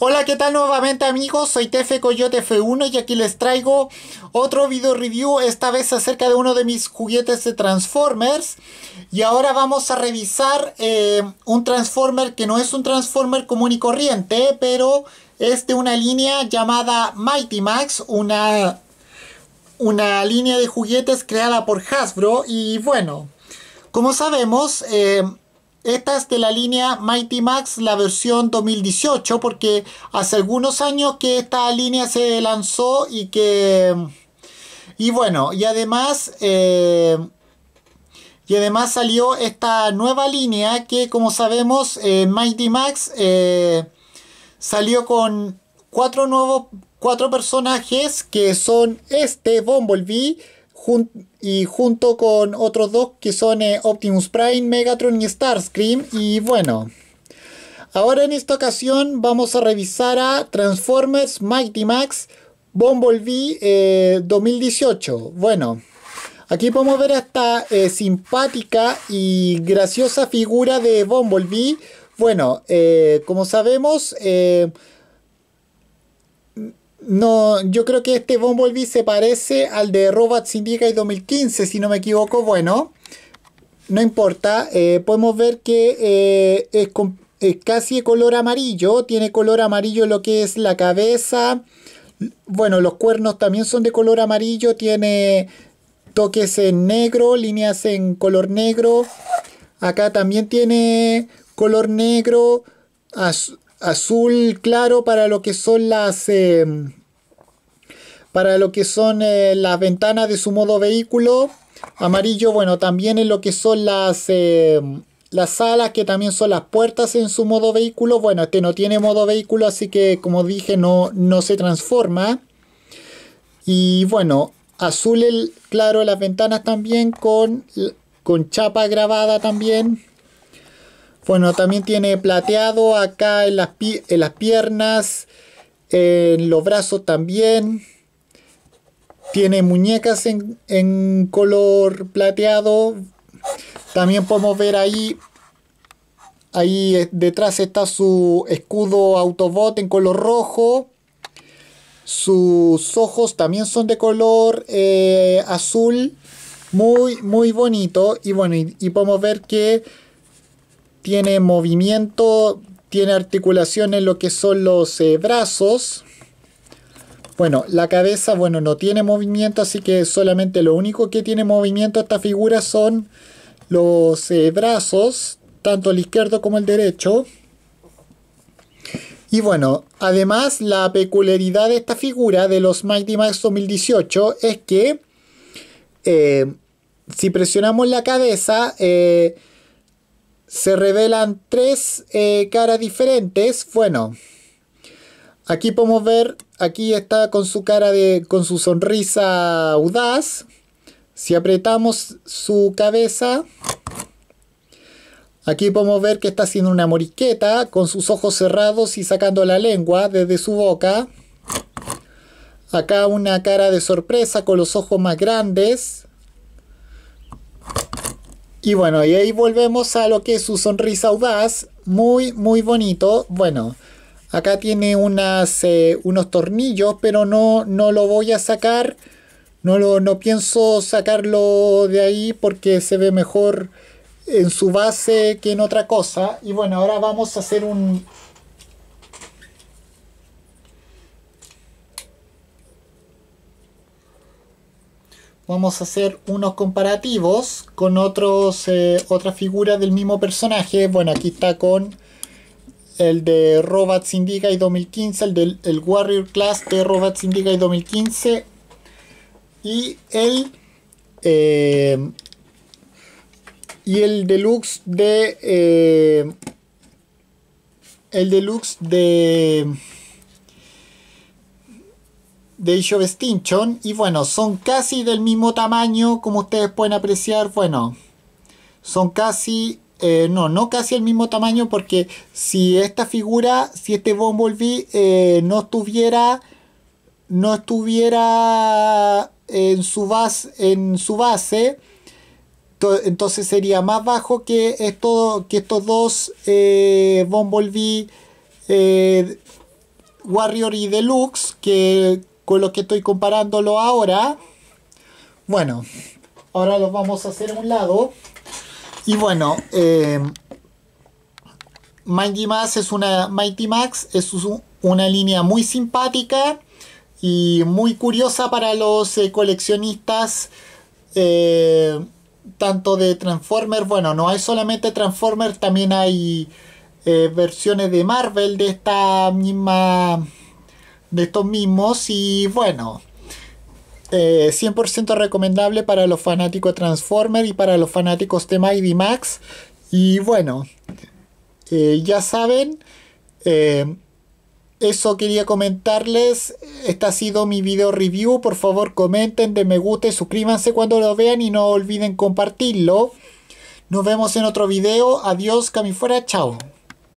Hola, ¿qué tal nuevamente amigos? Soy Tefe Coyote F1 y aquí les traigo otro video review, esta vez acerca de uno de mis juguetes de Transformers. Y ahora vamos a revisar eh, un Transformer que no es un Transformer común y corriente, pero es de una línea llamada Mighty Max, una, una línea de juguetes creada por Hasbro. Y bueno, como sabemos... Eh, esta es de la línea Mighty Max, la versión 2018, porque hace algunos años que esta línea se lanzó y que... Y bueno, y además... Eh, y además salió esta nueva línea que como sabemos eh, Mighty Max eh, salió con cuatro nuevos cuatro personajes que son este Bumblebee, y junto con otros dos que son eh, Optimus Prime, Megatron y Starscream. Y bueno, ahora en esta ocasión vamos a revisar a Transformers Mighty Max Bumblebee 2018. Eh, bueno. Aquí podemos ver a esta eh, simpática y graciosa figura de Bumblebee. Bueno, como sabemos, no, yo creo que este Bumblebee se parece al de Robot Syndicate 2015, si no me equivoco. Bueno, no importa. Eh, podemos ver que eh, es, casi de color amarillo. Tiene color amarillo lo que es la cabeza. Bueno, los cuernos también son de color amarillo. Tiene toques en negro, líneas en color negro. Acá también tiene color negro, azul azul claro para lo que son las em, para lo que son eh, las ventanas de su modo vehículo amarillo bueno también en lo que son las em, las alas que también son las puertas en su modo vehículo bueno este no tiene modo vehículo así que como dije no no se transforma y bueno azul claro las ventanas también con con chapa grabada también bueno, también tiene plateado acá en las, las piernas, en los brazos también. Tiene muñecas en, color plateado. También podemos ver ahí Ahí eh, detrás está su escudo Autobot en color rojo. Sus ojos también son de color eh, azul. Muy, muy bonito. Y bueno, y podemos ver que tiene movimiento, tiene articulación en lo que son los eh, brazos. Bueno, la cabeza, bueno, no tiene movimiento, así que solamente lo único que tiene movimiento esta figura son los eh, brazos, tanto el izquierdo como el derecho. Y bueno, además la peculiaridad de esta figura de los Mighty Max 2018 es que eh, si presionamos la cabeza, se revelan tres eh, caras diferentes. Bueno, aquí podemos ver, aquí está con su cara de, con su sonrisa audaz. Si apretamos su cabeza, aquí podemos ver que está haciendo una moriqueta con sus ojos cerrados y sacando la lengua desde su boca. Acá una cara de sorpresa con los ojos más grandes y bueno, y ahí volvemos a lo que es su sonrisa audaz. Muy, muy bonito. Bueno, acá tiene unas, eh, unos tornillos, pero no, no lo voy a sacar. No, lo, no pienso sacarlo de ahí porque se ve mejor en su base que en otra cosa. Y bueno, ahora vamos a hacer un, vamos a hacer unos comparativos con otros eh, otras figuras del mismo personaje bueno aquí está con el de Robot Syndicate 2015 el del Warrior Class de Robot Syndicate 2015 y el eh, y el deluxe de eh, el deluxe de de Age of Extinction. Y bueno, son casi del mismo tamaño, como ustedes pueden apreciar. Bueno, son casi... Eh, no, no casi el mismo tamaño porque si esta figura, si este Bumblebee eh, no estuviera... No estuviera eh, en su base, en su base entonces sería más bajo que, que estos dos Bumblebee Warrior y Deluxe que, con lo que estoy comparándolo ahora. Bueno, ahora los vamos a hacer a un lado. Y bueno, eh, Mighty Max es una Mighty Max es una línea muy simpática y muy curiosa para los eh, coleccionistas eh, tanto de Transformers, bueno, no hay solamente Transformers, también hay versiones de Marvel de esta misma de estos mismos y bueno, 100% eh, recomendable para los fanáticos Transformer y para los fanáticos de Mighty Max. Y bueno, eh, ya saben, eh, eso quería comentarles. Este ha sido mi video review. Por favor, comenten, den me gusta, suscríbanse cuando lo vean y no olviden compartirlo. Nos vemos en otro video. Adiós, fuera. chao.